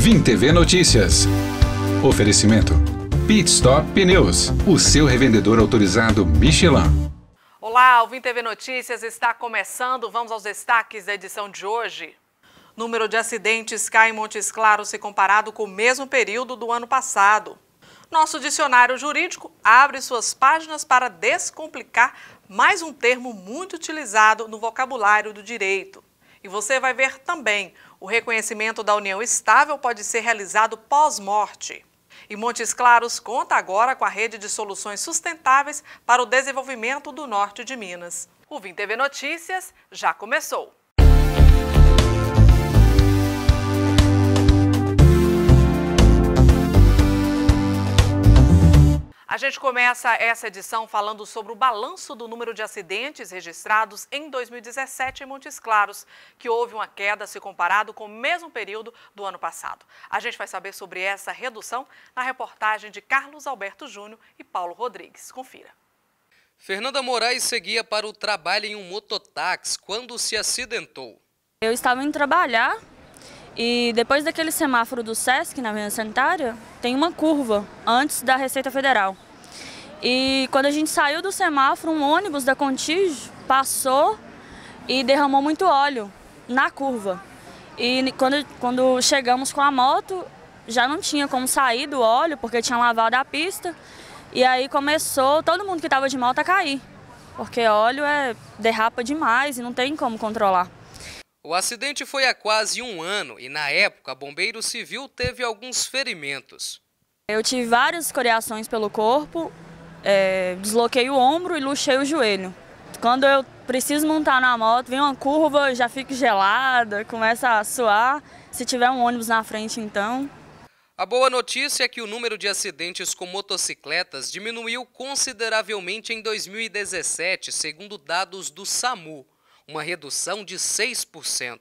Vim TV Notícias. Oferecimento: Pit Stop Pneus, o seu revendedor autorizado Michelin. Olá, o Vim TV Notícias está começando. Vamos aos destaques da edição de hoje. Número de acidentes cai em Montes Claros se comparado com o mesmo período do ano passado. Nosso dicionário jurídico abre suas páginas para descomplicar mais um termo muito utilizado no vocabulário do direito. E você vai ver também, o reconhecimento da união estável pode ser realizado pós-morte. E Montes Claros conta agora com a rede de soluções sustentáveis para o desenvolvimento do norte de Minas. O Vim TV Notícias já começou. A gente começa essa edição falando sobre o balanço do número de acidentes registrados em 2017 em Montes Claros, que houve uma queda se comparado com o mesmo período do ano passado. A gente vai saber sobre essa redução na reportagem de Carlos Alberto Júnior e Paulo Rodrigues. Confira. Fernanda Moraes seguia para o trabalho em um mototáxi quando se acidentou. Eu estava indo trabalhar e depois daquele semáforo do SESC, na Avenida Sanitária, tem uma curva antes da Receita Federal. E quando a gente saiu do semáforo, um ônibus da Contígio passou e derramou muito óleo na curva. E quando, quando chegamos com a moto, já não tinha como sair do óleo, porque tinha lavado a pista. E aí começou todo mundo que estava de moto a cair, porque óleo é, derrapa demais e não tem como controlar. O acidente foi há quase um ano e, na época, bombeiro civil teve alguns ferimentos. Eu tive várias coreações pelo corpo, é, desloquei o ombro e luxei o joelho. Quando eu preciso montar na moto, vem uma curva, já fico gelada, começa a suar. Se tiver um ônibus na frente, então. A boa notícia é que o número de acidentes com motocicletas diminuiu consideravelmente em 2017, segundo dados do SAMU uma redução de 6%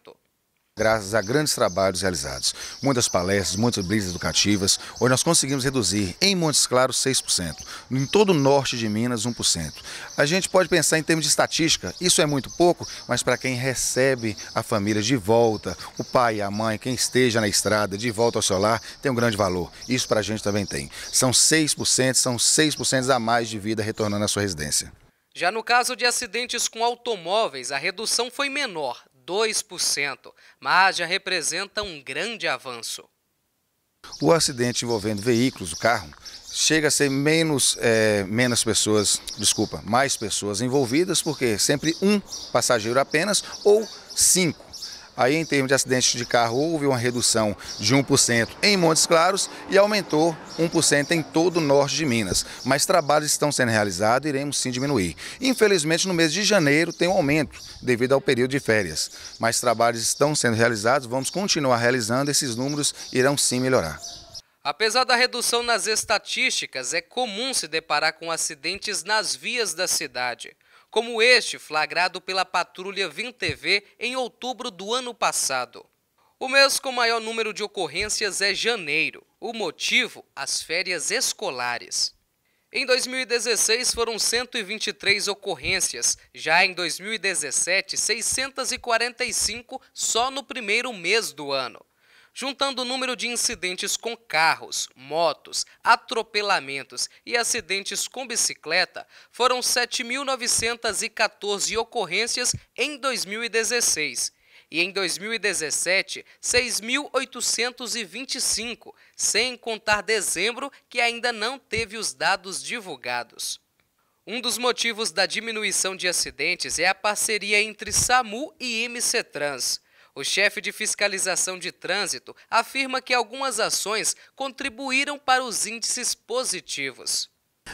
graças a grandes trabalhos realizados. Muitas palestras, muitas brisas educativas, hoje nós conseguimos reduzir em Montes Claros 6%, em todo o norte de Minas 1%. A gente pode pensar em termos de estatística, isso é muito pouco, mas para quem recebe a família de volta, o pai, a mãe, quem esteja na estrada, de volta ao seu lar, tem um grande valor. Isso para a gente também tem. São 6%, são 6% a mais de vida retornando à sua residência. Já no caso de acidentes com automóveis, a redução foi menor, 2%, mas já representa um grande avanço. O acidente envolvendo veículos, o carro, chega a ser menos, é, menos pessoas, desculpa, mais pessoas envolvidas, porque sempre um passageiro apenas ou cinco. Aí, em termos de acidentes de carro, houve uma redução de 1% em Montes Claros e aumentou 1% em todo o norte de Minas. Mas trabalhos estão sendo realizados e iremos sim diminuir. Infelizmente, no mês de janeiro tem um aumento devido ao período de férias. Mas trabalhos estão sendo realizados, vamos continuar realizando, esses números irão sim melhorar. Apesar da redução nas estatísticas, é comum se deparar com acidentes nas vias da cidade como este flagrado pela patrulha VinTV em outubro do ano passado. O mês com maior número de ocorrências é janeiro. O motivo, as férias escolares. Em 2016 foram 123 ocorrências, já em 2017 645 só no primeiro mês do ano juntando o número de incidentes com carros, motos, atropelamentos e acidentes com bicicleta, foram 7.914 ocorrências em 2016 e em 2017, 6.825, sem contar dezembro, que ainda não teve os dados divulgados. Um dos motivos da diminuição de acidentes é a parceria entre SAMU e MC Trans. O chefe de fiscalização de trânsito afirma que algumas ações contribuíram para os índices positivos.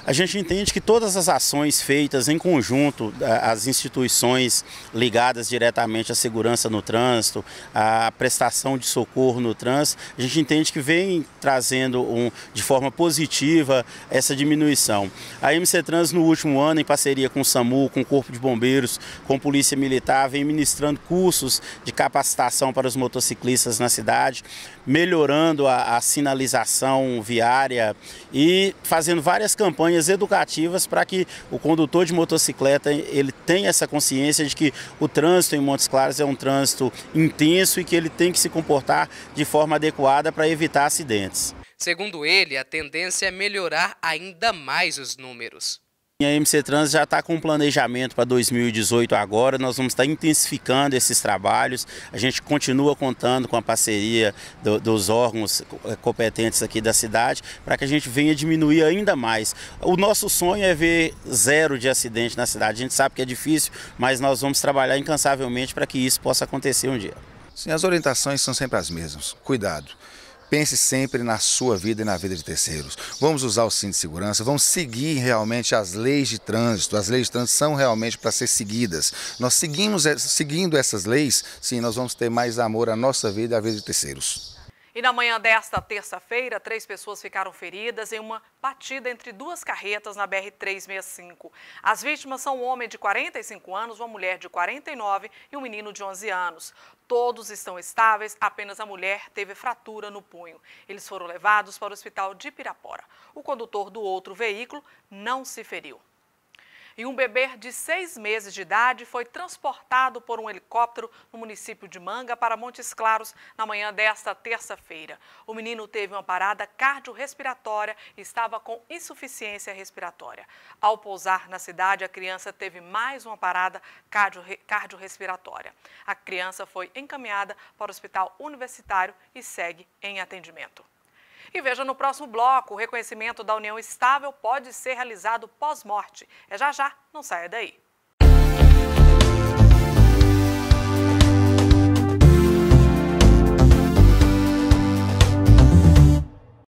A gente entende que todas as ações feitas em conjunto, eh, as instituições ligadas diretamente à segurança no trânsito, à prestação de socorro no trânsito, a gente entende que vem trazendo um, de forma positiva essa diminuição. A MC Trans, no último ano, em parceria com o SAMU, com o Corpo de Bombeiros, com a Polícia Militar, vem ministrando cursos de capacitação para os motociclistas na cidade, melhorando a, a sinalização viária e fazendo várias campanhas campanhas educativas para que o condutor de motocicleta ele tenha essa consciência de que o trânsito em Montes Claros é um trânsito intenso e que ele tem que se comportar de forma adequada para evitar acidentes. Segundo ele, a tendência é melhorar ainda mais os números. E a MC Trans já está com um planejamento para 2018 agora, nós vamos estar tá intensificando esses trabalhos, a gente continua contando com a parceria do, dos órgãos eh, competentes aqui da cidade para que a gente venha diminuir ainda mais. O nosso sonho é ver zero de acidente na cidade, a gente sabe que é difícil, mas nós vamos trabalhar incansavelmente para que isso possa acontecer um dia. Sim, as orientações são sempre as mesmas. Cuidado pense sempre na sua vida e na vida de terceiros. Vamos usar o cinto de segurança, vamos seguir realmente as leis de trânsito. As leis de trânsito são realmente para ser seguidas. Nós seguimos, eh, seguindo essas leis, sim, nós vamos ter mais amor à nossa vida e à vida de terceiros. E na manhã desta terça-feira, três pessoas ficaram feridas em uma batida entre duas carretas na BR-365. As vítimas são um homem de 45 anos, uma mulher de 49 e um menino de 11 anos. Todos estão estáveis, apenas a mulher teve fratura no punho. Eles foram levados para o hospital de Pirapora. O condutor do outro veículo não se feriu. E um bebê de seis meses de idade foi transportado por um helicóptero no município de Manga para Montes Claros na manhã desta terça-feira. O menino teve uma parada cardiorrespiratória e estava com insuficiência respiratória. Ao pousar na cidade, a criança teve mais uma parada cardiorrespiratória. A criança foi encaminhada para o Hospital Universitário e segue em atendimento. E veja no próximo bloco, o reconhecimento da união estável pode ser realizado pós-morte. É já já, não saia daí.